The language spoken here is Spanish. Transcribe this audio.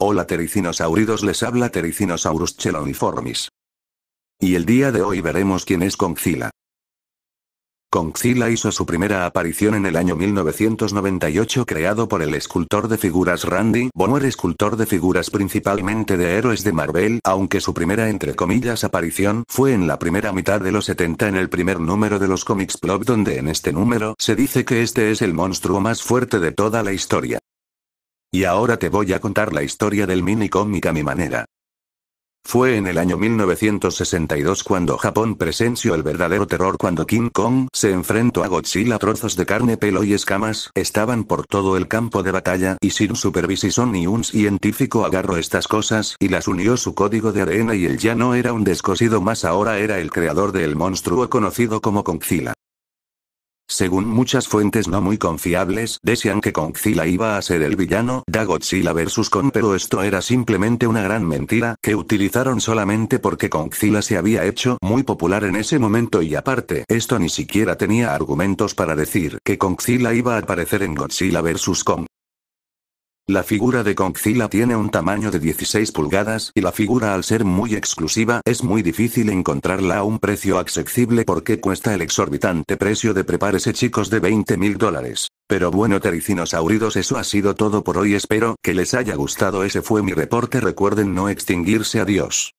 Hola tericinosauridos les habla Tericinosaurus cheloniformis. Y el día de hoy veremos quién es Concila. Concila hizo su primera aparición en el año 1998 creado por el escultor de figuras Randy Bonner escultor de figuras principalmente de héroes de Marvel, aunque su primera entre comillas aparición fue en la primera mitad de los 70 en el primer número de los cómics Plop donde en este número se dice que este es el monstruo más fuerte de toda la historia. Y ahora te voy a contar la historia del mini cómic a mi manera. Fue en el año 1962 cuando Japón presenció el verdadero terror cuando King Kong se enfrentó a Godzilla. Trozos de carne, pelo y escamas estaban por todo el campo de batalla y sin supervisión ni un científico agarró estas cosas y las unió su código de arena y él ya no era un descosido más ahora era el creador del monstruo conocido como Kongzilla. Según muchas fuentes no muy confiables, decían que Kongzilla iba a ser el villano da Godzilla vs. Kong, pero esto era simplemente una gran mentira que utilizaron solamente porque Kongzilla se había hecho muy popular en ese momento y aparte, esto ni siquiera tenía argumentos para decir que Kongzilla iba a aparecer en Godzilla vs. Kong. La figura de Concila tiene un tamaño de 16 pulgadas y la figura al ser muy exclusiva es muy difícil encontrarla a un precio accesible porque cuesta el exorbitante precio de prepárese chicos de 20 mil dólares. Pero bueno tericinosauridos eso ha sido todo por hoy espero que les haya gustado ese fue mi reporte recuerden no extinguirse adiós.